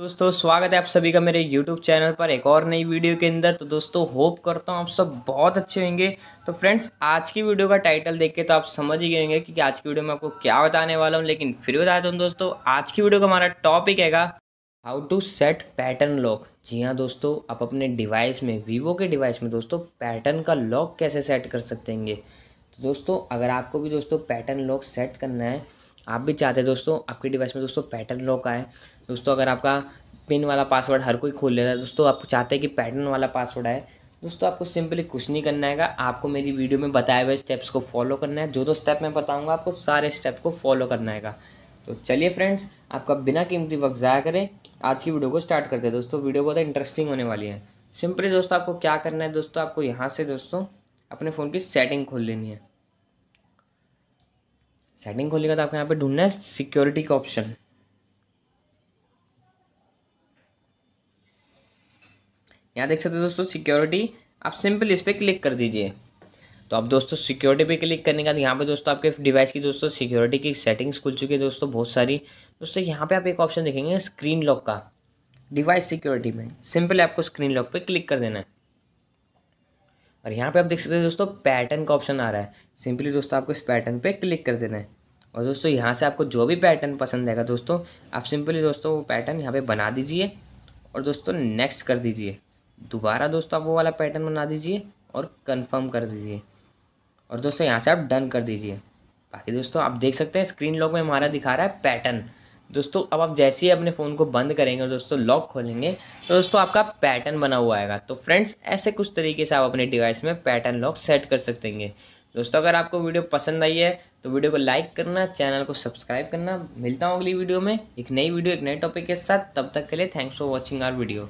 दोस्तों स्वागत है आप सभी का मेरे YouTube चैनल पर एक और नई वीडियो के अंदर तो दोस्तों होप करता हूँ आप सब बहुत अच्छे होंगे तो फ्रेंड्स आज की वीडियो का टाइटल देख के तो आप समझ ही गए होंगे कि आज की वीडियो में आपको क्या बताने वाला हूँ लेकिन फिर बताता हूँ दोस्तों आज की वीडियो का हमारा टॉपिक हैगा how to set pattern lock जी हाँ दोस्तों आप अपने डिवाइस में वीवो के डिवाइस में दोस्तों पैटर्न का लॉक कैसे सेट कर सकते हैं तो दोस्तों अगर आपको भी दोस्तों पैटर्न लॉक सेट करना है आप भी चाहते हैं दोस्तों आपके डिवाइस में दोस्तों पैटर्न लॉक आए दोस्तों अगर आपका पिन वाला पासवर्ड हर कोई खोल ले रहा है दोस्तों आप चाहते हैं कि पैटर्न वाला पासवर्ड आए दोस्तों आपको सिंपली कुछ नहीं करना है आपको मेरी वीडियो में बताए हुए स्टेप्स को फॉलो करना है जो जो स्टेप मैं बताऊँगा आपको सारे स्टेप को फॉलो करना है तो चलिए फ्रेंड्स आपका बिना कीमती वक्त ज़ाया करें आज की वीडियो को स्टार्ट करते हैं दोस्तों वीडियो बहुत इंटरेस्टिंग होने वाली है सिंपली दोस्तों आपको क्या करना है दोस्तों आपको यहाँ से दोस्तों अपने फ़ोन की सेटिंग खोल लेनी है सेटिंग खोलेगा तो आपको यहाँ पे ढूंढना है सिक्योरिटी का ऑप्शन यहाँ देख सकते हो दोस्तों सिक्योरिटी आप सिंपल इस पर क्लिक कर दीजिए तो आप दोस्तों सिक्योरिटी पे क्लिक करने का यहाँ पे दोस्तों आपके डिवाइस की दोस्तों सिक्योरिटी की सेटिंग्स खुल चुकी है दोस्तों बहुत सारी दोस्तों यहाँ पे आप एक ऑप्शन देखेंगे स्क्रीन लॉक का डिवाइस सिक्योरिटी में सिंपल आपको स्क्रीन लॉक पे क्लिक कर देना है और यहाँ पे आप देख सकते हैं दोस्तों पैटर्न का ऑप्शन आ रहा है सिंपली दोस्तों आपको इस पैटर्न पे क्लिक कर देना है और दोस्तों यहाँ से आपको जो भी पैटर्न पसंद आएगा दोस्तों आप सिंपली दोस्तों वो पैटर्न यहाँ पे बना दीजिए और दोस्तों नेक्स्ट कर दीजिए दोबारा दोस्तों आप वो वाला पैटर्न बना दीजिए और कंफर्म कर दीजिए और दोस्तों यहाँ से आप डन कर दीजिए बाकी दोस्तों आप देख सकते हैं स्क्रीन लॉक में हमारा दिखा रहा है पैटर्न दोस्तों अब आप जैसे ही अपने फ़ोन को बंद करेंगे और दोस्तों लॉक खोलेंगे तो दोस्तों आपका पैटर्न बना हुआ आएगा तो फ्रेंड्स ऐसे कुछ तरीके से आप अपने डिवाइस में पैटर्न लॉक सेट कर सकते हैं दोस्तों अगर आपको वीडियो पसंद आई है तो वीडियो को लाइक करना चैनल को सब्सक्राइब करना मिलता हूँ अगली वीडियो में एक नई वीडियो एक नए टॉपिक के साथ तब तक के लिए thanks for watching our video